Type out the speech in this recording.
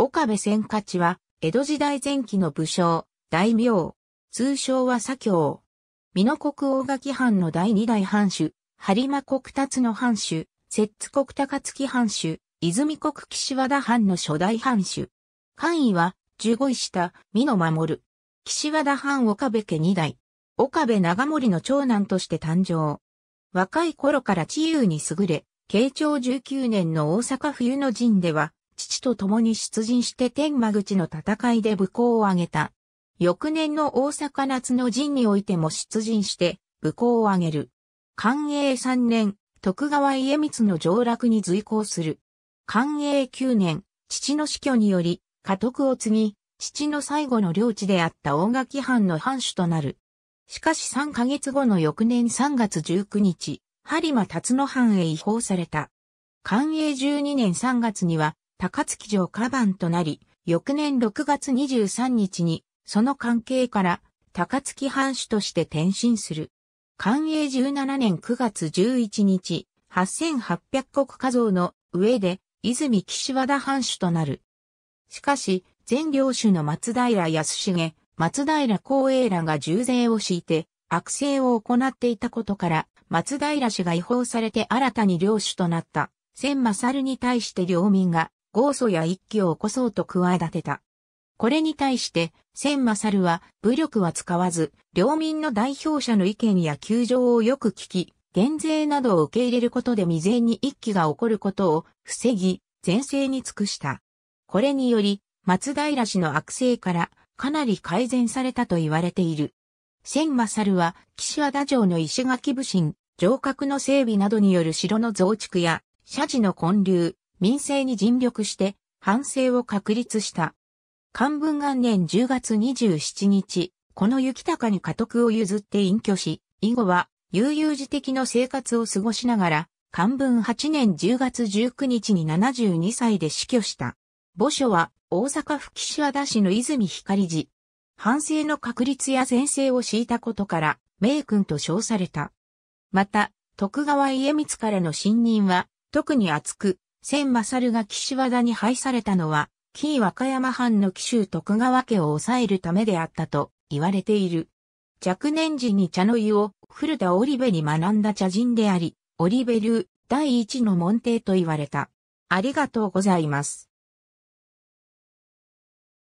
岡部仙勝は、江戸時代前期の武将、大名、通称は左京。美濃国大垣藩の第二代藩主、播磨国達の藩主、摂津国高月藩主、泉国岸和田藩の初代藩主。官位は、十五位下、美濃守。岸和田藩岡部家二代。岡部長森の長男として誕生。若い頃から治癒に優れ、慶長19年の大阪冬の陣では、父と共に出陣して天間口の戦いで武功を挙げた。翌年の大阪夏の陣においても出陣して武功を挙げる。寛永3年、徳川家光の上落に随行する。寛永9年、父の死去により、家督を継ぎ、父の最後の領地であった大垣藩の藩主となる。しかし3ヶ月後の翌年3月19日、播磨辰野藩へ移行された。寛永12年3月には、高槻城カバンとなり、翌年6月23日に、その関係から、高槻藩主として転身する。寛永17年9月11日、8800国家像の上で、泉岸和田藩主となる。しかし、全領主の松平康重、松平光栄らが重税を敷いて、悪政を行っていたことから、松平氏が違法されて新たに領主となった、千正に対して領民が豪祖や一揆を起こそうと企てた。これに対して、千勝は武力は使わず、領民の代表者の意見や窮状をよく聞き、減税などを受け入れることで未然に一揆が起こることを防ぎ、前世に尽くした。これにより、松平氏の悪性からかなり改善されたと言われている。千勝は、岸和田城の石垣武神、城郭の整備などによる城の増築や、社寺の建立、民政に尽力して反省を確立した。漢文元年10月27日、この雪高に家督を譲って隠居し、以後は悠々自適の生活を過ごしながら、漢文8年10月19日に72歳で死去した。墓所は大阪府岸和田市の泉光寺。反省の確立や前生を敷いたことから、名君と称された。また、徳川家光からの信任は、特に厚く、千勝が岸和田に敗されたのは、紀伊和歌山藩の紀州徳川家を抑えるためであったと言われている。若年時に茶の湯を古田織部に学んだ茶人であり、織部流第一の門弟と言われた。ありがとうございます。